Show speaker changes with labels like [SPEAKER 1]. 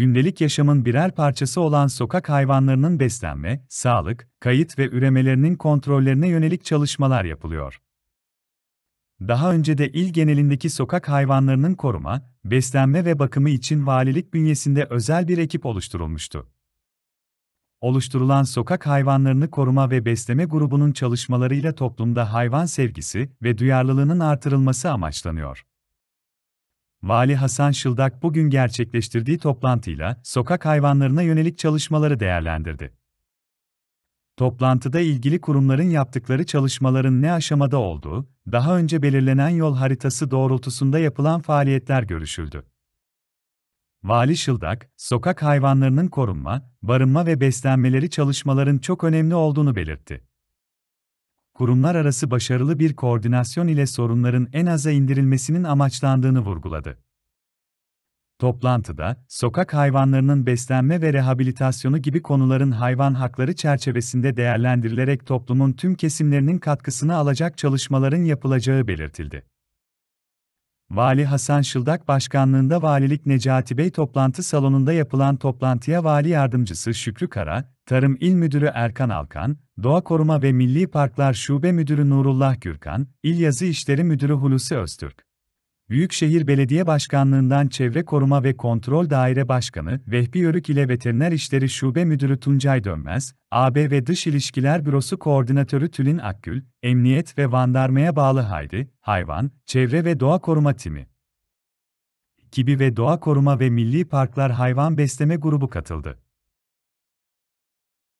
[SPEAKER 1] gündelik yaşamın birer parçası olan sokak hayvanlarının beslenme, sağlık, kayıt ve üremelerinin kontrollerine yönelik çalışmalar yapılıyor. Daha önce de il genelindeki sokak hayvanlarının koruma, beslenme ve bakımı için valilik bünyesinde özel bir ekip oluşturulmuştu. Oluşturulan sokak hayvanlarını koruma ve besleme grubunun çalışmalarıyla toplumda hayvan sevgisi ve duyarlılığının artırılması amaçlanıyor. Vali Hasan Şıldak bugün gerçekleştirdiği toplantıyla sokak hayvanlarına yönelik çalışmaları değerlendirdi. Toplantıda ilgili kurumların yaptıkları çalışmaların ne aşamada olduğu, daha önce belirlenen yol haritası doğrultusunda yapılan faaliyetler görüşüldü. Vali Şıldak, sokak hayvanlarının korunma, barınma ve beslenmeleri çalışmaların çok önemli olduğunu belirtti kurumlar arası başarılı bir koordinasyon ile sorunların en aza indirilmesinin amaçlandığını vurguladı. Toplantıda, sokak hayvanlarının beslenme ve rehabilitasyonu gibi konuların hayvan hakları çerçevesinde değerlendirilerek toplumun tüm kesimlerinin katkısını alacak çalışmaların yapılacağı belirtildi. Vali Hasan Şıldak başkanlığında Valilik Necati Bey toplantı salonunda yapılan toplantıya Vali Yardımcısı Şükrü Kara, Tarım İl Müdürü Erkan Alkan, Doğa Koruma ve Milli Parklar Şube Müdürü Nurullah Gürkan, İl Yazı İşleri Müdürü Hulusi Öztürk. Büyükşehir Belediye Başkanlığından Çevre Koruma ve Kontrol Daire Başkanı Vehbi Yörük ile Veteriner İşleri Şube Müdürü Tuncay Dönmez, AB ve Dış İlişkiler Bürosu Koordinatörü Tülin Akgül, Emniyet ve Vandarmaya bağlı Haydi, Hayvan, Çevre ve Doğa Koruma Timi Kibi ve Doğa Koruma ve Milli Parklar Hayvan Besleme Grubu katıldı.